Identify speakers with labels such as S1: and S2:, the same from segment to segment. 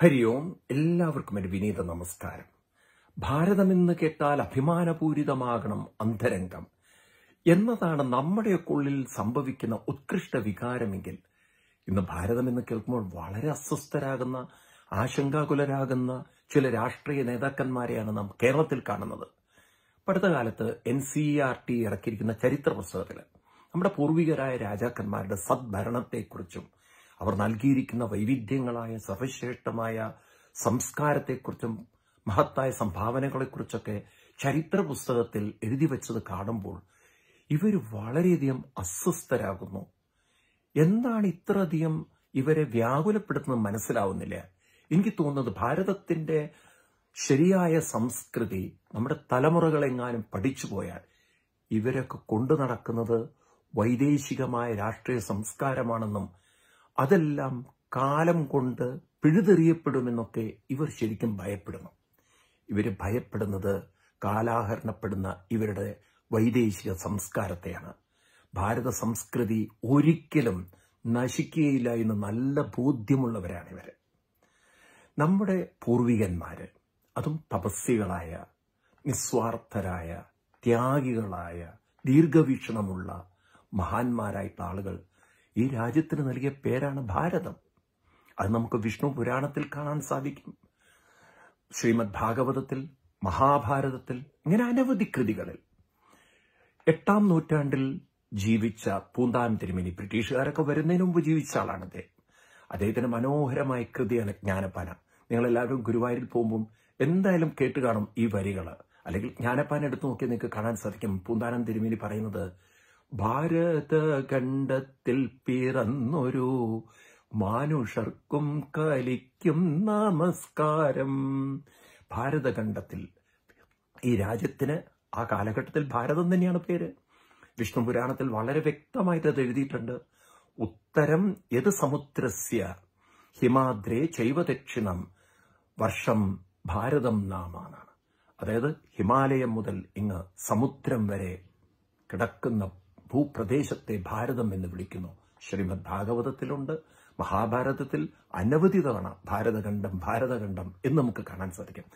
S1: ഹരി ഓം എല്ലാവർക്കും ഒരു വിനീത നമസ്കാരം ഭാരതമെന്ന് കേട്ടാൽ അഭിമാനപൂരിതമാകണം അന്തരംഗം എന്നതാണ് നമ്മുടെയൊക്കെ ഉള്ളിൽ സംഭവിക്കുന്ന ഉത്കൃഷ്ട വികാരമെങ്കിൽ ഇന്ന് ഭാരതമെന്ന് കേൾക്കുമ്പോൾ വളരെ അസ്വസ്ഥരാകുന്ന ആശങ്കാകുലരാകുന്ന ചില രാഷ്ട്രീയ നേതാക്കന്മാരെയാണ് നാം കേരളത്തിൽ കാണുന്നത് അടുത്ത കാലത്ത് എൻ സി ആർ ടി ഇറക്കിയിരിക്കുന്ന ചരിത്ര പുസ്തകത്തിൽ നമ്മുടെ പൂർവികരായ രാജാക്കന്മാരുടെ സദ്ഭരണത്തെക്കുറിച്ചും അവർ നൽകിയിരിക്കുന്ന വൈവിധ്യങ്ങളായ സർവശ്രേഷ്ഠമായ സംസ്കാരത്തെക്കുറിച്ചും മഹത്തായ സംഭാവനകളെക്കുറിച്ചൊക്കെ ചരിത്ര പുസ്തകത്തിൽ എഴുതി വച്ചത് കാണുമ്പോൾ ഇവർ വളരെയധികം അസ്വസ്ഥരാകുന്നു എന്താണ് ഇത്രയധികം ഇവരെ വ്യാകുലപ്പെടുത്തുന്നത് മനസ്സിലാവുന്നില്ല എനിക്ക് തോന്നുന്നത് ഭാരതത്തിന്റെ ശരിയായ സംസ്കൃതി നമ്മുടെ തലമുറകളെങ്ങാനും പഠിച്ചു പോയാൽ ഇവരൊക്കെ കൊണ്ടു നടക്കുന്നത് വൈദേശികമായ രാഷ്ട്രീയ സംസ്കാരമാണെന്നും അതെല്ലാം കാലം കൊണ്ട് പിഴുതെറിയപ്പെടുമെന്നൊക്കെ ഇവർ ശരിക്കും ഭയപ്പെടുന്നു ഇവർ ഭയപ്പെടുന്നത് കാലാഹരണപ്പെടുന്ന ഇവരുടെ വൈദേശിക സംസ്കാരത്തെയാണ് ഭാരത സംസ്കൃതി ഒരിക്കലും നശിക്കുകയില്ല എന്ന് നല്ല ബോധ്യമുള്ളവരാണ് ഇവർ നമ്മുടെ പൂർവികന്മാർ അതും തപസ്സികളായ നിസ്വാർത്ഥരായ ത്യാഗികളായ ദീർഘവീക്ഷണമുള്ള മഹാന്മാരായിട്ടുള്ള ആളുകൾ ഈ രാജ്യത്തിന് നൽകിയ പേരാണ് ഭാരതം അത് നമുക്ക് വിഷ്ണു പുരാണത്തിൽ കാണാൻ സാധിക്കും ശ്രീമദ് ഭാഗവതത്തിൽ മഹാഭാരതത്തിൽ ഇങ്ങനെ അനവധി കൃതികളിൽ എട്ടാം നൂറ്റാണ്ടിൽ ജീവിച്ച പൂന്താൻ തിരുമേനി ബ്രിട്ടീഷുകാരൊക്കെ വരുന്നതിന് മുമ്പ് ജീവിച്ച ആളാണ് അദ്ദേഹം അദ്ദേഹത്തിന്റെ മനോഹരമായ കൃതിയാണ് ജ്ഞാനപ്പാന നിങ്ങളെല്ലാവരും ഗുരുവായൂരിൽ പോകുമ്പോൾ എന്തായാലും കേട്ട് കാണും ഈ വരികൾ അല്ലെങ്കിൽ ജ്ഞാനപ്പാന എടുത്തു നോക്കിയാൽ നിങ്ങൾക്ക് കാണാൻ സാധിക്കും പൂന്താനം തിരുമേനി പറയുന്നത് ഭാരതഖണ്ഡത്തിൽ പിറന്നൊരു മാനുഷർക്കും കലിക്കും നമസ്കാരം ഭാരതഖണ്ഡത്തിൽ ഈ രാജ്യത്തിന് ആ കാലഘട്ടത്തിൽ ഭാരതം തന്നെയാണ് പേര് വിഷ്ണു പുരാണത്തിൽ വളരെ വ്യക്തമായിട്ട് അത് എഴുതിയിട്ടുണ്ട് ഉത്തരം യത് സമുദ്രസ്യ ഹിമാദ്രേ ചൈവദക്ഷിണം വർഷം ഭാരതം നാമാണ് അതായത് ഹിമാലയം മുതൽ ഇങ്ങ് സമുദ്രം വരെ കിടക്കുന്ന ഭൂപ്രദേശത്തെ ഭാരതം എന്ന് വിളിക്കുന്നു ശ്രീമദ് ഭാഗവതത്തിലുണ്ട് മഹാഭാരതത്തിൽ അനവധി തവണ ഭാരതഖണ്ഡം ഭാരതഖണ്ഡം എന്ന് നമുക്ക് കാണാൻ സാധിക്കും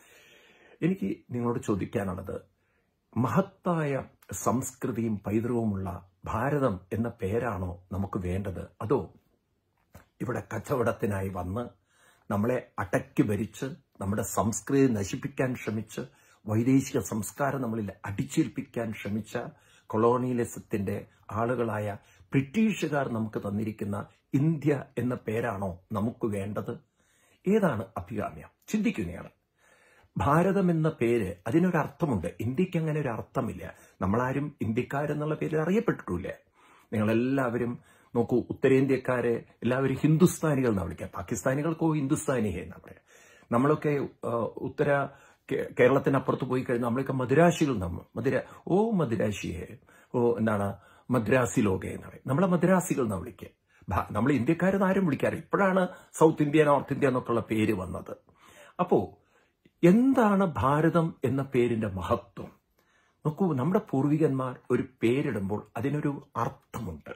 S1: എനിക്ക് നിങ്ങളോട് ചോദിക്കാനുള്ളത് മഹത്തായ സംസ്കൃതിയും പൈതൃകവുമുള്ള ഭാരതം എന്ന പേരാണോ നമുക്ക് വേണ്ടത് അതോ ഇവിടെ കച്ചവടത്തിനായി വന്ന് നമ്മളെ അടക്കി ഭരിച്ച് നമ്മുടെ സംസ്കൃതി നശിപ്പിക്കാൻ ശ്രമിച്ച് വൈദേശിക സംസ്കാരം നമ്മളിൽ അടിച്ചേൽപ്പിക്കാൻ ശ്രമിച്ച കൊളോണിയലിസത്തിന്റെ ആളുകളായ ബ്രിട്ടീഷുകാർ നമുക്ക് തന്നിരിക്കുന്ന ഇന്ത്യ എന്ന പേരാണോ നമുക്ക് വേണ്ടത് ഏതാണ് അഭികാമ്യം ചിന്തിക്കുകയാണ് ഭാരതം എന്ന പേര് അതിനൊരർത്ഥമുണ്ട് ഇന്ത്യക്ക് അങ്ങനെ ഒരു അർത്ഥമില്ല നമ്മളാരും ഇന്ത്യക്കാരെന്നുള്ള പേരിൽ അറിയപ്പെട്ടിട്ടില്ല നിങ്ങളെല്ലാവരും നോക്കൂ ഉത്തരേന്ത്യക്കാരെ എല്ലാവരും ഹിന്ദുസ്ഥാനികൾ എന്നാണ് വിളിക്കുക പാകിസ്ഥാനികൾക്കോ ഹിന്ദുസ്ഥാനി എന്നാണ് പറയുക നമ്മളൊക്കെ ഉത്തര കേരളത്തിനപ്പുറത്ത് പോയി കഴിഞ്ഞാൽ നമ്മളൊക്കെ മദ്രാശിയിൽ നമ്മൾ മദ്ര ഓ മദ്രാശിയെ ഓ എന്താണ് മദ്രാസി ലോക എന്ന് പറയും നമ്മളെ മദ്രാസികൾ എന്നാണ് വിളിക്കുക നമ്മൾ ഇന്ത്യക്കാരെന്ന് ആരും വിളിക്കാറ് ഇപ്പോഴാണ് സൗത്ത് ഇന്ത്യ നോർത്ത് ഇന്ത്യ എന്നൊക്കെയുള്ള പേര് വന്നത് അപ്പോൾ എന്താണ് ഭാരതം എന്ന പേരിന്റെ മഹത്വം നോക്കൂ നമ്മുടെ പൂർവികന്മാർ ഒരു പേരിടുമ്പോൾ അതിനൊരു അർത്ഥമുണ്ട്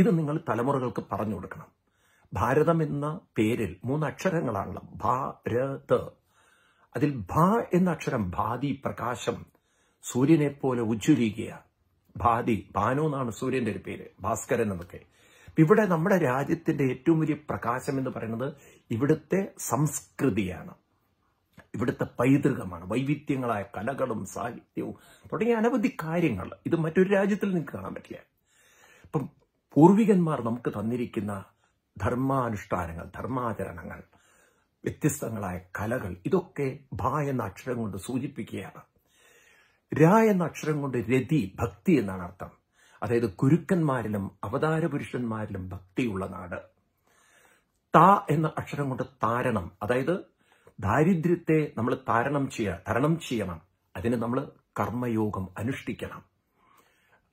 S1: ഇത് നിങ്ങൾ തലമുറകൾക്ക് പറഞ്ഞു കൊടുക്കണം ഭാരതം എന്ന പേരിൽ മൂന്ന് അക്ഷരങ്ങളാണല്ലോ ഭാരത് അതിൽ ഭ എന്ന അക്ഷരം ഭാതി പ്രകാശം സൂര്യനെ പോലെ ഉജ്ജ്വലിക്കുക ഭാതി ഭാനു എന്നാണ് സൂര്യന്റെ ഒരു പേര് ഭാസ്കരൻ എന്നൊക്കെ ഇവിടെ നമ്മുടെ രാജ്യത്തിന്റെ ഏറ്റവും വലിയ പ്രകാശം എന്ന് പറയുന്നത് ഇവിടുത്തെ സംസ്കൃതിയാണ് ഇവിടുത്തെ പൈതൃകമാണ് വൈവിധ്യങ്ങളായ കലകളും സാഹിത്യവും തുടങ്ങിയ അനവധി കാര്യങ്ങൾ ഇത് മറ്റൊരു രാജ്യത്തിൽ നിങ്ങൾക്ക് കാണാൻ പറ്റില്ല ഇപ്പം പൂർവികന്മാർ നമുക്ക് തന്നിരിക്കുന്ന ധർമാനുഷ്ഠാനങ്ങൾ ധർമാചരണങ്ങൾ വ്യത്യസ്തങ്ങളായ കലകൾ ഇതൊക്കെ ഭ എന്ന അക്ഷരം കൊണ്ട് സൂചിപ്പിക്കുകയാണ് ര എന്ന അക്ഷരം കൊണ്ട് രതി ഭക്തി എന്നാണ് അർത്ഥം അതായത് ഗുരുക്കന്മാരിലും അവതാരപുരുഷന്മാരിലും ഭക്തിയുള്ള നാട് ത എന്ന അക്ഷരം കൊണ്ട് താരണം അതായത് ദാരിദ്ര്യത്തെ നമ്മൾ താരണം ചെയ്യുക തരണം ചെയ്യണം അതിന് നമ്മൾ കർമ്മയോഗം അനുഷ്ഠിക്കണം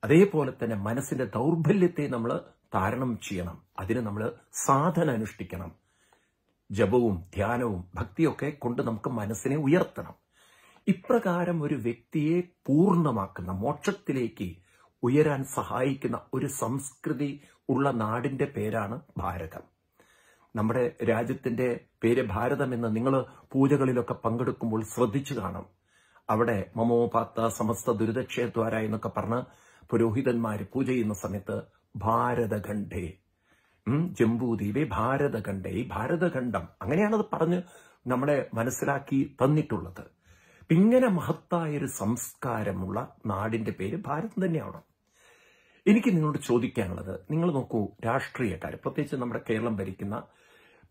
S1: അതേപോലെ തന്നെ മനസ്സിന്റെ ദൗർബല്യത്തെ നമ്മൾ താരണം ചെയ്യണം അതിന് നമ്മൾ സാധന അനുഷ്ഠിക്കണം ജപവും ധ്യാനവും ഭക്തിയൊക്കെ കൊണ്ട് നമുക്ക് മനസ്സിനെ ഉയർത്തണം ഇപ്രകാരം ഒരു വ്യക്തിയെ പൂർണ്ണമാക്കുന്ന മോക്ഷത്തിലേക്ക് ഉയരാൻ സഹായിക്കുന്ന ഒരു സംസ്കൃതി ഉള്ള നാടിന്റെ പേരാണ് ഭാരതം നമ്മുടെ രാജ്യത്തിന്റെ പേര് ഭാരതം എന്ന് നിങ്ങൾ പൂജകളിലൊക്കെ പങ്കെടുക്കുമ്പോൾ ശ്രദ്ധിച്ചു കാണും അവിടെ മമോപാത്ത സമസ്ത ദുരിതക്ഷേത്വാര എന്നൊക്കെ പറഞ്ഞ് പുരോഹിതന്മാർ പൂജ ചെയ്യുന്ന സമയത്ത് ഭാരതഖണ്ഡേ ജംബൂതിയിലെ ഭാരതഖണ്ഡ ഈ ഭാരതഖണ്ഡം അങ്ങനെയാണത് പറഞ്ഞ് നമ്മളെ മനസ്സിലാക്കി തന്നിട്ടുള്ളത് ഇങ്ങനെ മഹത്തായൊരു സംസ്കാരമുള്ള നാടിന്റെ പേര് ഭാരതം തന്നെയാണ് എനിക്ക് നിങ്ങളോട് ചോദിക്കാനുള്ളത് നിങ്ങൾ നോക്കൂ രാഷ്ട്രീയക്കാർ പ്രത്യേകിച്ച് നമ്മുടെ കേരളം ഭരിക്കുന്ന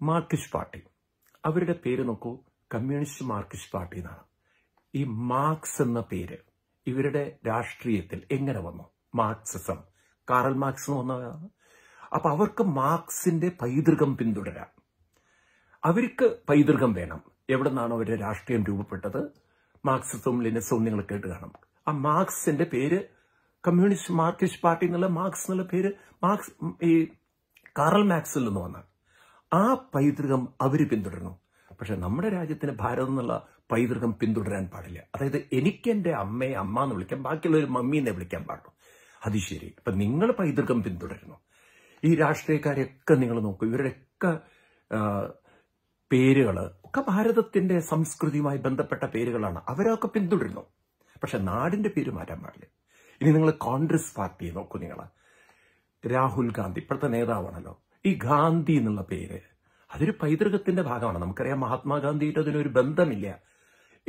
S1: മാർക്സിസ്റ്റ് പാർട്ടി അവരുടെ പേര് നോക്കൂ കമ്മ്യൂണിസ്റ്റ് മാർക്സിസ്റ്റ് പാർട്ടി എന്നാണ് ഈ മാർക്സ് എന്ന പേര് ഇവരുടെ രാഷ്ട്രീയത്തിൽ എങ്ങനെ വന്നു മാർക്സിസം കാറൽ മാർക്സ് എന്ന് വന്നതാണ് അപ്പൊ അവർക്ക് മാർക്സിന്റെ പൈതൃകം പിന്തുടരാം അവർക്ക് പൈതൃകം വേണം എവിടെ നിന്നാണോ അവരുടെ രാഷ്ട്രീയം രൂപപ്പെട്ടത് മാർക്സിസവും ലിനസവും നിങ്ങൾ കേട്ട് കാണും ആ മാർക്സിന്റെ പേര് കമ്മ്യൂണിസ്റ്റ് മാർക്സിസ്റ്റ് പാർട്ടി എന്നുള്ള മാർക്സ് എന്നുള്ള പേര് മാർക്സ് ഈ കാറൽ മാർക്സിൽ നിന്ന് വന്ന ആ പൈതൃകം അവർ പിന്തുടരുന്നു പക്ഷെ നമ്മുടെ രാജ്യത്തിന് ഭാരതം എന്നുള്ള പൈതൃകം പിന്തുടരാൻ പാടില്ല അതായത് എനിക്ക് എൻ്റെ അമ്മയെ അമ്മ എന്ന് വിളിക്കാം ബാക്കിയുള്ളവർ മമ്മി എന്നേ വിളിക്കാൻ പാടുള്ളൂ അത് ശരി അപ്പൊ നിങ്ങൾ പൈതൃകം പിന്തുടരുന്നു ഈ രാഷ്ട്രീയക്കാരെയൊക്കെ നിങ്ങൾ നോക്കൂ ഇവരുടെയൊക്കെ പേരുകൾ ഒക്കെ ഭാരതത്തിന്റെ സംസ്കൃതിയുമായി ബന്ധപ്പെട്ട പേരുകളാണ് അവരൊക്കെ പിന്തുടരുന്നു പക്ഷെ നാടിന്റെ പേര് മാറ്റാൻ പാടില്ല ഇനി നിങ്ങൾ കോൺഗ്രസ് പാർട്ടിയെ നോക്കൂ നിങ്ങൾ രാഹുൽ ഗാന്ധി ഇപ്പോഴത്തെ നേതാവാണല്ലോ ഈ ഗാന്ധി എന്നുള്ള പേര് അതൊരു പൈതൃകത്തിന്റെ ഭാഗമാണ് നമുക്കറിയാം മഹാത്മാഗാന്ധിയുടെ അതിനൊരു ബന്ധമില്ല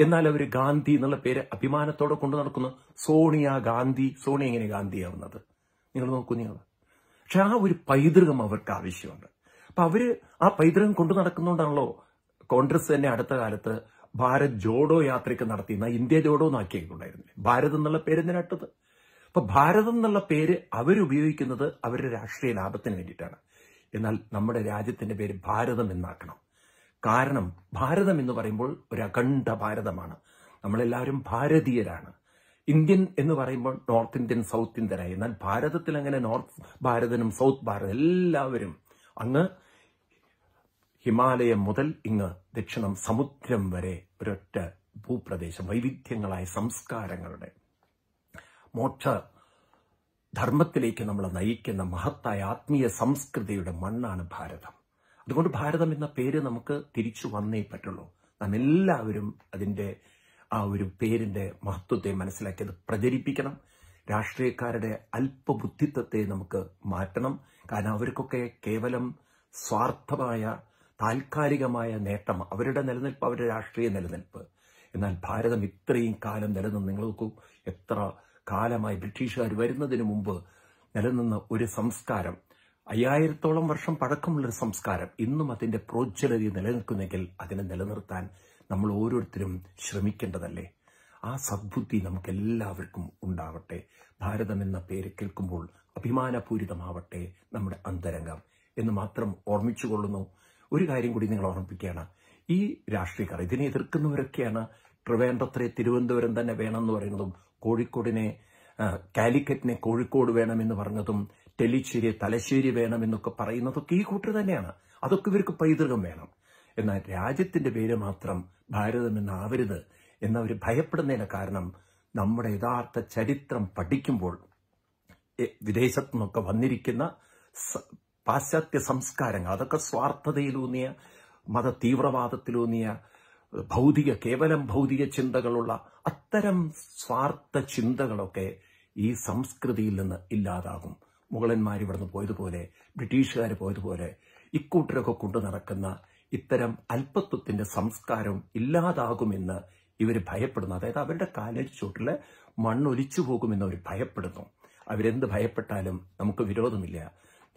S1: എന്നാൽ അവർ ഗാന്ധി എന്നുള്ള പേര് അഭിമാനത്തോടെ കൊണ്ടു നടക്കുന്നു സോണിയ ഗാന്ധി സോണിയ എങ്ങനെ ഗാന്ധിയാവുന്നത് നിങ്ങൾ നോക്കൂ നിങ്ങൾ പക്ഷെ ആ ഒരു പൈതൃകം അവർക്ക് ആവശ്യമുണ്ട് അപ്പൊ അവര് ആ പൈതൃകം കൊണ്ടു നടക്കുന്നോണ്ടാണല്ലോ കോൺഗ്രസ് തന്നെ അടുത്ത കാലത്ത് ഭാരത് ജോഡോ യാത്രയ്ക്ക് നടത്തിയിരുന്ന ഇന്ത്യ ജോഡോ എന്നാക്കിയിട്ടുണ്ടായിരുന്നു ഭാരത് എന്നുള്ള പേര് എന്തിനട്ടത് അപ്പൊ ഭാരത് എന്നുള്ള പേര് അവരുപയോഗിക്കുന്നത് അവരുടെ രാഷ്ട്രീയ ലാഭത്തിന് വേണ്ടിയിട്ടാണ് എന്നാൽ നമ്മുടെ രാജ്യത്തിന്റെ പേര് ഭാരതം എന്നാക്കണം കാരണം ഭാരതം എന്ന് പറയുമ്പോൾ ഒരു അഖണ്ഡ ഭാരതമാണ് നമ്മളെല്ലാവരും ഭാരതീയരാണ് ഇന്ത്യൻ എന്ന് പറയുമ്പോൾ നോർത്ത് ഇന്ത്യൻ സൗത്ത് ഇന്ത്യനായി എന്നാൽ ഭാരതത്തിൽ അങ്ങനെ നോർത്ത് ഭാരതനും സൗത്ത് ഭാരതം എല്ലാവരും അങ്ങ് ഹിമാലയം മുതൽ ഇങ്ങ് ദക്ഷിണം സമുദ്രം വരെ ഒരൊറ്റ ഭൂപ്രദേശം വൈവിധ്യങ്ങളായ സംസ്കാരങ്ങളുടെ മോക്ഷ ധർമ്മത്തിലേക്ക് നമ്മളെ നയിക്കുന്ന മഹത്തായ ആത്മീയ സംസ്കൃതിയുടെ മണ്ണാണ് ഭാരതം അതുകൊണ്ട് ഭാരതം എന്ന പേര് നമുക്ക് തിരിച്ചു വന്നേ പറ്റുള്ളൂ നാം എല്ലാവരും അതിൻ്റെ ആ ഒരു പേരിൻ്റെ മഹത്വത്തെ മനസ്സിലാക്കി അത് പ്രചരിപ്പിക്കണം രാഷ്ട്രീയക്കാരുടെ അല്പബുദ്ധിത്വത്തെ നമുക്ക് മാറ്റണം കാരണം അവർക്കൊക്കെ കേവലം സ്വാർത്ഥമായ താൽക്കാലികമായ നേട്ടം അവരുടെ നിലനിൽപ്പ് അവരുടെ രാഷ്ട്രീയ നിലനിൽപ്പ് എന്നാൽ ഭാരതം ഇത്രയും കാലം നിലനിന്ന് നോക്കൂ എത്ര കാലമായി ബ്രിട്ടീഷുകാർ വരുന്നതിന് മുമ്പ് നിലനിന്ന ഒരു സംസ്കാരം അയ്യായിരത്തോളം വർഷം പഴക്കമുള്ളൊരു സംസ്കാരം ഇന്നും അതിന്റെ പ്രോജ്വലതി നിലനിൽക്കുന്നെങ്കിൽ അതിനെ നിലനിർത്താൻ നമ്മൾ ഓരോരുത്തരും ശ്രമിക്കേണ്ടതല്ലേ ആ സദ്ബുദ്ധി നമുക്കെല്ലാവർക്കും ഉണ്ടാവട്ടെ ഭാരതം എന്ന പേര് കേൾക്കുമ്പോൾ അഭിമാനപൂരിതമാവട്ടെ നമ്മുടെ അന്തരംഗം എന്ന് മാത്രം ഓർമ്മിച്ചുകൊള്ളുന്നു ഒരു കാര്യം കൂടി നിങ്ങൾ ഓർമ്മിപ്പിക്കുകയാണ് ഈ രാഷ്ട്രീയക്കാർ ഇതിനെ എതിർക്കുന്നവരൊക്കെയാണ് ട്രിവേണ്ടത്രെ തിരുവനന്തപുരം തന്നെ വേണമെന്ന് പറയുന്നതും കോഴിക്കോടിനെ കാലിക്കറ്റിനെ കോഴിക്കോട് വേണമെന്ന് പറഞ്ഞതും ടെലിശ്ശേരി തലശ്ശേരി വേണമെന്നൊക്കെ പറയുന്നതൊക്കെ ഈ കൂട്ടർ തന്നെയാണ് അതൊക്കെ ഇവർക്ക് പൈതൃകം വേണം എന്നാൽ രാജ്യത്തിന്റെ പേര് മാത്രം ഭാരതം എന്നാവരുത് എന്നവർ ഭയപ്പെടുന്നതിന് കാരണം നമ്മുടെ യഥാർത്ഥ ചരിത്രം പഠിക്കുമ്പോൾ വിദേശത്തു നിന്നൊക്കെ വന്നിരിക്കുന്ന പാശ്ചാത്യ സംസ്കാരങ്ങൾ അതൊക്കെ സ്വാർത്ഥതയിലൂന്നിയ മത തീവ്രവാദത്തിലൂന്നിയ ഭൗതിക കേവലം ഭൗതിക ചിന്തകളുള്ള അത്തരം സ്വാർത്ഥ ചിന്തകളൊക്കെ ഈ സംസ്കൃതിയിൽ നിന്ന് ഇല്ലാതാകും മുഗളന്മാർ ഇവിടുന്ന് പോയതുപോലെ ബ്രിട്ടീഷുകാർ പോയതുപോലെ ഇക്കൂട്ടരൊക്കെ കൊണ്ടു നടക്കുന്ന ഇത്തരം അല്പത്വത്തിന്റെ സംസ്കാരം ഇല്ലാതാകുമെന്ന് ഇവർ ഭയപ്പെടുന്നു അതായത് അവരുടെ കാലടി ചുവട്ടിൽ മണ്ണൊലിച്ചു പോകുമെന്ന് അവർ ഭയപ്പെടുന്നു അവരെന്ത് ഭയപ്പെട്ടാലും നമുക്ക് വിരോധമില്ല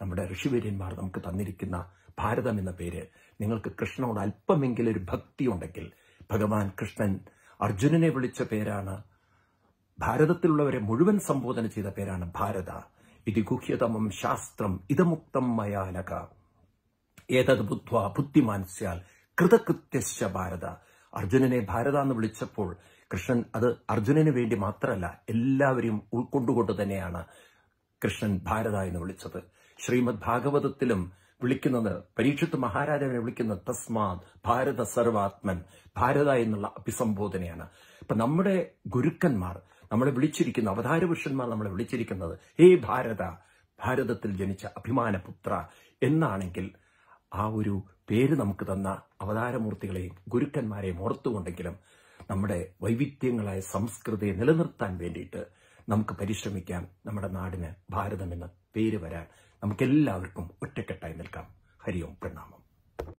S1: നമ്മുടെ ഋഷിവര്യന്മാർ നമുക്ക് തന്നിരിക്കുന്ന ഭാരതം എന്ന പേര് നിങ്ങൾക്ക് കൃഷ്ണനോട് അല്പമെങ്കിലും ഒരു ഭക്തി ഉണ്ടെങ്കിൽ ഭഗവാൻ കൃഷ്ണൻ അർജുനനെ വിളിച്ച പേരാണ് ഭാരതത്തിലുള്ളവരെ മുഴുവൻ സംബോധന ചെയ്ത പേരാണ് ഭാരത ഇതി ഗുഹ്യതമം ശാസ്ത്രം ഇതമുക്തം മയാലക ഏതത് ബുദ്ധ ബുദ്ധി സ്യാൽ കൃതകൃത്യശ്ച ഭാരത അർജുനനെ ഭാരത എന്ന് വിളിച്ചപ്പോൾ കൃഷ്ണൻ അത് അർജുനന് വേണ്ടി മാത്രമല്ല എല്ലാവരെയും ഉൾക്കൊണ്ടുകൊണ്ട് തന്നെയാണ് കൃഷ്ണൻ ഭാരത എന്ന് വിളിച്ചത് ശ്രീമദ് ഭാഗവതത്തിലും വിളിക്കുന്നത് പരീക്ഷത്ത് മഹാരാജാവിനെ വിളിക്കുന്ന തസ്മാത് ഭാരത സർവാത്മൻ ഭാരത എന്നുള്ള അഭിസംബോധനയാണ് അപ്പൊ നമ്മുടെ ഗുരുക്കന്മാർ നമ്മളെ വിളിച്ചിരിക്കുന്ന അവതാരപുരുഷന്മാർ നമ്മളെ വിളിച്ചിരിക്കുന്നത് ഹേ ഭാരത ഭാരതത്തിൽ ജനിച്ച അഭിമാനപുത്ര എന്നാണെങ്കിൽ ആ ഒരു പേര് നമുക്ക് തന്ന അവതാരമൂർത്തികളെയും ഗുരുക്കന്മാരെയും ഓർത്തുകൊണ്ടെങ്കിലും നമ്മുടെ വൈവിധ്യങ്ങളായ സംസ്കൃതിയെ നിലനിർത്താൻ വേണ്ടിയിട്ട് നമുക്ക് പരിശ്രമിക്കാം നമ്മുടെ നാടിന് ഭാരതമെന്ന് പേര് വരാൻ നമുക്കെല്ലാവർക്കും ഒറ്റക്കെട്ടായി നിൽക്കാം ഹരിയോം പ്രണാമം